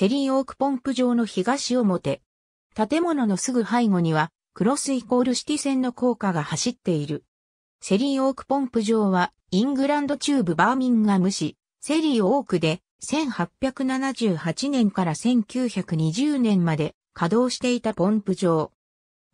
セリーオークポンプ場の東表。建物のすぐ背後には、クロスイコールシティ線の高架が走っている。セリーオークポンプ場は、イングランド中部バーミンガム市、セリーオークで、1878年から1920年まで稼働していたポンプ場。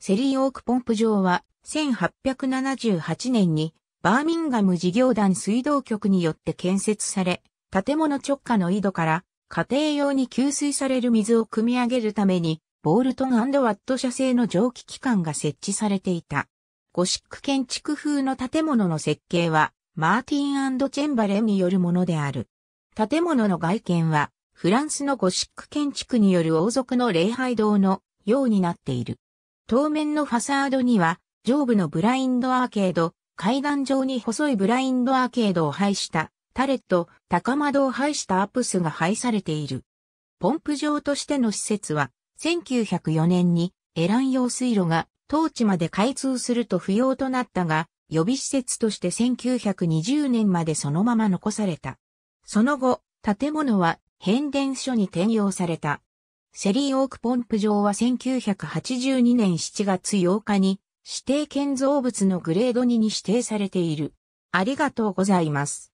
セリーオークポンプ場は、1878年にバーミンガム事業団水道局によって建設され、建物直下の井戸から家庭用に給水される水を汲み上げるために、ボールトンワット社製の蒸気機関が設置されていた。ゴシック建築風の建物の設計は、マーティンチェンバレンによるものである。建物の外見は、フランスのゴシック建築による王族の礼拝堂のようになっている。当面のファサードには、上部のブラインドアーケード、階段状に細いブラインドアーケードを配したタレット、高窓を排したアプスが排されている。ポンプ場としての施設は、1904年にエラン用水路が当地まで開通すると不要となったが、予備施設として1920年までそのまま残された。その後、建物は変電所に転用された。セリーオークポンプ場は1982年7月8日に指定建造物のグレード2に指定されている。ありがとうございます。